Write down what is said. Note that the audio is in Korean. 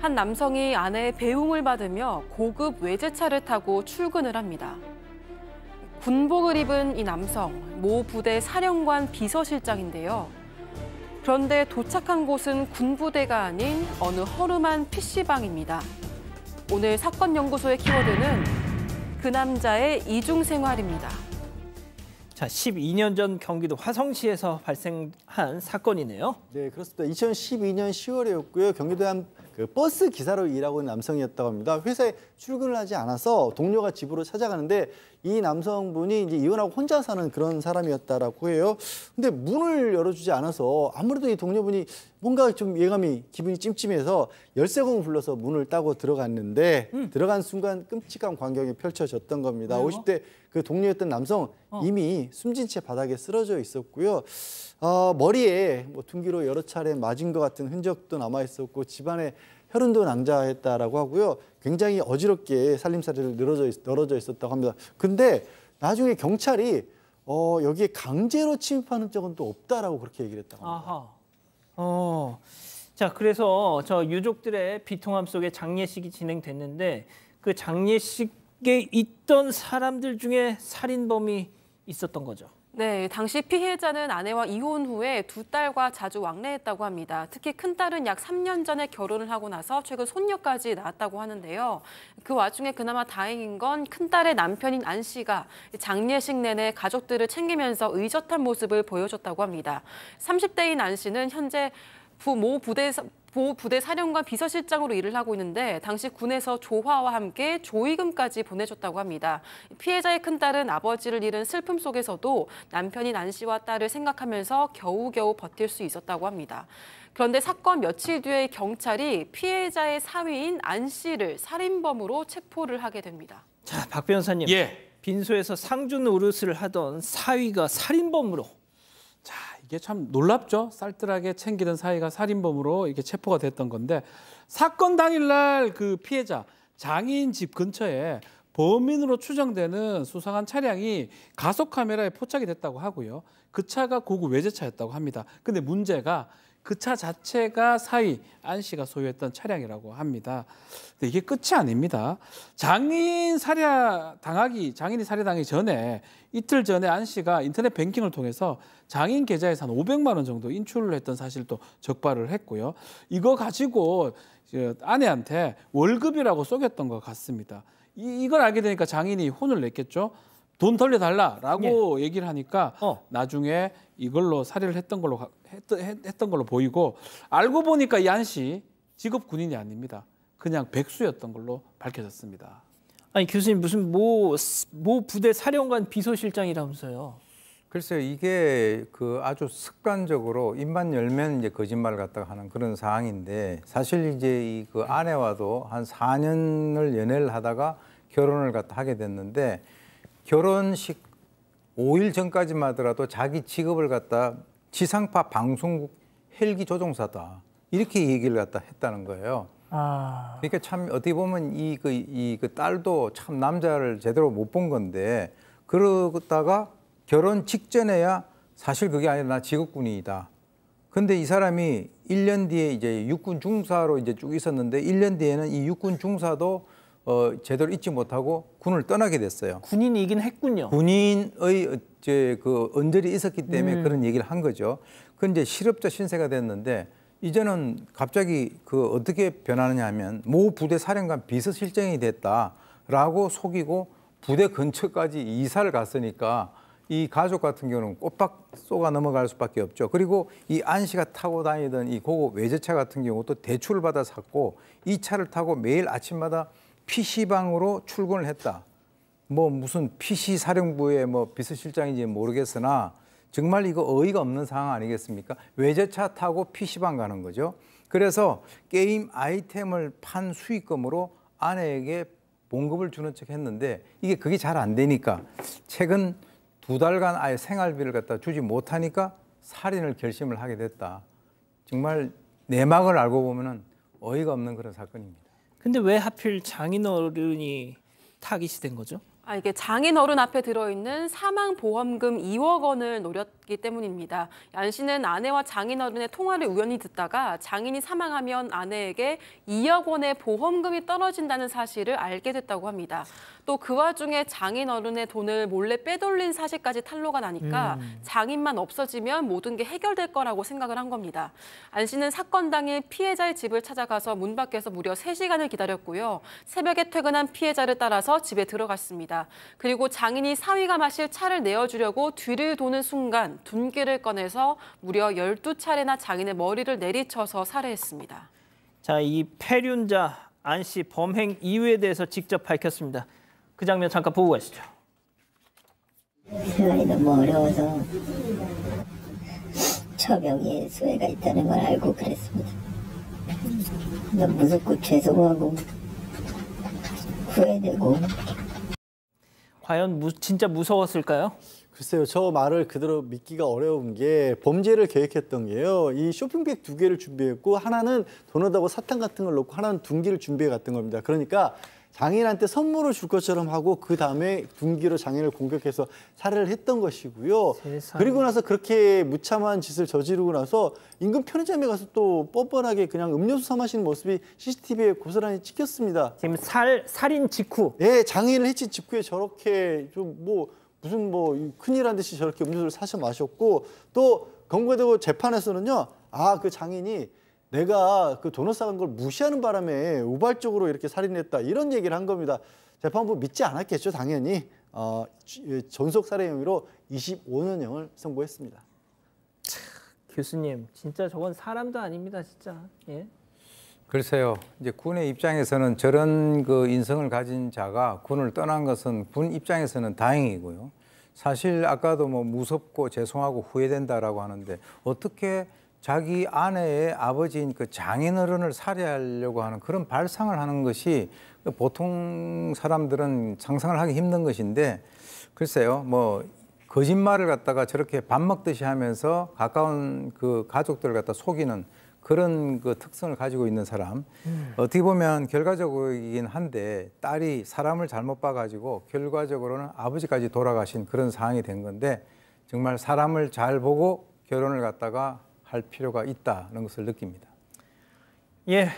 한 남성이 아내의 배웅을 받으며 고급 외제차를 타고 출근을 합니다. 군복을 입은 이 남성, 모 부대 사령관 비서실장인데요. 그런데 도착한 곳은 군부대가 아닌 어느 허름한 PC방입니다. 오늘 사건 연구소의 키워드는 그 남자의 이중 생활입니다. 자, 12년 전 경기도 화성시에서 발생한 사건이네요. 네, 그렇습니다. 2012년 10월이었고요. 경기도 한그 버스 기사로 일하고 있는 남성이었다고 합니다. 회사에 출근을 하지 않아서 동료가 집으로 찾아가는데 이 남성분이 이제 이혼하고 혼자 사는 그런 사람이었다라고 해요. 근데 문을 열어주지 않아서 아무래도 이 동료분이 뭔가 좀 예감이 기분이 찜찜해서 열쇠공을 불러서 문을 따고 들어갔는데 음. 들어간 순간 끔찍한 광경이 펼쳐졌던 겁니다. 왜요? 50대 그 동료였던 남성 어. 이미 숨진 채 바닥에 쓰러져 있었고요. 어, 머리에 뭐 둥기로 여러 차례 맞은 것 같은 흔적도 남아 있었고 집안에 혈흔도 낭자했다라고 하고요. 굉장히 어지럽게 살림살이를 늘어져 있, 늘어져 있었다고 합니다. 근데 나중에 경찰이 어, 여기에 강제로 침입하는 적은 또 없다라고 그렇게 얘기를 했다고 합니다. 아하. 어. 자, 그래서 저 유족들의 비통함 속에 장례식이 진행됐는데 그 장례식에 있던 사람들 중에 살인범이 있었던 거죠. 네, 당시 피해자는 아내와 이혼 후에 두 딸과 자주 왕래했다고 합니다. 특히 큰딸은 약 3년 전에 결혼을 하고 나서 최근 손녀까지 낳았다고 하는데요. 그 와중에 그나마 다행인 건 큰딸의 남편인 안 씨가 장례식 내내 가족들을 챙기면서 의젓한 모습을 보여줬다고 합니다. 30대인 안 씨는 현재 부모 부대 에서 보부대 호 사령관 비서실장으로 일을 하고 있는데 당시 군에서 조화와 함께 조의금까지 보내줬다고 합니다. 피해자의 큰딸은 아버지를 잃은 슬픔 속에서도 남편인 안 씨와 딸을 생각하면서 겨우겨우 버틸 수 있었다고 합니다. 그런데 사건 며칠 뒤에 경찰이 피해자의 사위인 안 씨를 살인범으로 체포를 하게 됩니다. 자, 박 변호사님. 예. 빈소에서 상준 우르스를 하던 사위가 살인범으로. 자, 이게 참 놀랍죠. 쌀뜰하게 챙기던 사이가 살인범으로 이렇게 체포가 됐던 건데 사건 당일날 그 피해자 장인 집 근처에 범인으로 추정되는 수상한 차량이 가속 카메라에 포착이 됐다고 하고요. 그 차가 고급 외제차였다고 합니다. 근데 문제가 그차 자체가 사이 안 씨가 소유했던 차량이라고 합니다. 근데 이게 끝이 아닙니다. 장인 살해 당하기 장인이 살해당하기 전에 이틀 전에 안 씨가 인터넷 뱅킹을 통해서 장인 계좌에서 한 500만 원 정도 인출을 했던 사실도 적발을 했고요. 이거 가지고 아내한테 월급이라고 속였던 것 같습니다. 이, 걸 알게 되니까 장인이 혼을 냈겠죠. 돈 돌려달라라고 예. 얘기를 하니까 어. 나중에 이걸로 살해를 했던 걸로 했, 던 걸로 보이고 알고 보니까 이안씨 직업 군인이 아닙니다. 그냥 백수였던 걸로 밝혀졌습니다. 아니 교수님 무슨 모모 부대 사령관 비서실장이라면서요? 글쎄요 이게 그 아주 습관적으로 입만 열면 이제 거짓말을 갖다가 하는 그런 상황인데 사실 이제 이그 아내와도 한 4년을 연애를 하다가 결혼을 갖다 하게 됐는데 결혼식 5일 전까지만 하더라도 자기 직업을 갖다 지상파 방송국 헬기 조종사다 이렇게 얘기를 갖다 했다는 거예요. 아... 그러니까 참 어떻게 보면 이 그이그 그 딸도 참 남자를 제대로 못 본 건데 그러다가 결혼 직전에야 사실 그게 아니라 나직업군이다 근데 이 사람이 1년 뒤에 이제 육군 중사로 이제 쭉 있었는데 1년 뒤에는 이 육군 중사도 어, 제대로 잊지 못하고 군을 떠나게 됐어요. 군인이긴 했군요. 군인의 이제 그 언절이 있었기 때문에 음. 그런 얘기를 한 거죠. 그런데 실업자 신세가 됐는데 이제는 갑자기 그 어떻게 변하느냐 하면 모 부대 사령관 비서실장이 됐다라고 속이고 부대 근처까지 이사를 갔으니까 이 가족 같은 경우는 꼬박 쏘가 넘어갈 수밖에 없죠. 그리고 이안 씨가 타고 다니던 이 고급 외제차 같은 경우도 대출을 받아 샀고 이 차를 타고 매일 아침마다 PC방으로 출근을 했다. 뭐 무슨 PC 사령부의 뭐 비서실장인지 모르겠으나 정말 이거 어이가 없는 상황 아니겠습니까? 외제차 타고 PC방 가는 거죠. 그래서 게임 아이템을 판 수익금으로 아내에게 봉급을 주는 척 했는데 이게 그게 잘 안 되니까 최근 두 달간 아예 생활비를 갖다 주지 못하니까 살인을 결심을 하게 됐다. 정말 내막을 알고 보면 어이가 없는 그런 사건입니다. 근데 왜 하필 장인 어른이 타깃이 된 거죠? 아, 이게 장인 어른 앞에 들어있는 사망보험금 2억 원을 노렸기 때문입니다. 안 씨는 아내와 장인 어른의 통화를 우연히 듣다가 장인이 사망하면 아내에게 2억 원의 보험금이 떨어진다는 사실을 알게 됐다고 합니다. 또 그 와중에 장인 어른의 돈을 몰래 빼돌린 사실까지 탄로가 나니까 음. 장인만 없어지면 모든 게 해결될 거라고 생각을 한 겁니다. 안 씨는 사건 당일 피해자의 집을 찾아가서 문 밖에서 무려 3시간을 기다렸고요. 새벽에 퇴근한 피해자를 따라서 집에 들어갔습니다. 그리고 장인이 사위가 마실 차를 내어주려고 뒤를 도는 순간 둔기를 꺼내서 무려 12차례나 장인의 머리를 내리쳐서 살해했습니다. 자, 이 폐륜자 안씨 범행 이유에 대해서 직접 밝혔습니다. 그 장면 잠깐 보고 가시죠. 생활이 너무 어려워서 처병에 소외가 있다는 걸 알고 그랬습니다. 너무 그러니까 무섭고 죄송하고 후회되고 과연 무, 진짜 무서웠을까요? 글쎄요, 저 말을 그대로 믿기가 어려운 게 범죄를 계획했던 게요. 이 쇼핑백 두 개를 준비했고 하나는 도넛하고 사탕 같은 걸 넣고 하나는 둥기를 준비해 갔던 겁니다. 그러니까 장인한테 선물을 줄 것처럼 하고 그 다음에 둔기로 장인을 공격해서 살해를 했던 것이고요. 세상에. 그리고 나서 그렇게 무참한 짓을 저지르고 나서 인근 편의점에 가서 또 뻔뻔하게 그냥 음료수 사 마시는 모습이 CCTV에 고스란히 찍혔습니다. 지금 살 살인 직후. 예, 장인을 해친 직후에 저렇게 좀 뭐 무슨 뭐 큰일 한 듯이 저렇게 음료수를 사셔 마셨고 또 검거되고 재판에서는요. 아, 그 장인이 내가 그 돈을 사간걸 무시하는 바람에 우발적으로 이렇게 살인했다 이런 얘기를 한 겁니다. 재판부 믿지 않았겠죠 당연히 어, 전속 예, 살해 혐의로 25년형을 선고했습니다. 교수님 진짜 저건 사람도 아닙니다 진짜. 예? 글쎄요. 이제 군의 입장에서는 저런 그 인성을 가진 자가 군을 떠난 것은 군 입장에서는 다행이고요. 사실 아까도 뭐 무섭고 죄송하고 후회된다라고 하는데 어떻게 자기 아내의 아버지인 그 장인어른을 살해하려고 하는 그런 발상을 하는 것이 보통 사람들은 상상을 하기 힘든 것인데 글쎄요 뭐 거짓말을 갖다가 저렇게 밥 먹듯이 하면서 가까운 그 가족들을 갖다 속이는 그런 그 특성을 가지고 있는 사람 음. 어떻게 보면 결과적이긴 한데 딸이 사람을 잘못 봐가지고 결과적으로는 아버지까지 돌아가신 그런 상황이 된 건데 정말 사람을 잘 보고 결혼을 갖다가 할 필요가 있다는 것을 느낍니다. 예,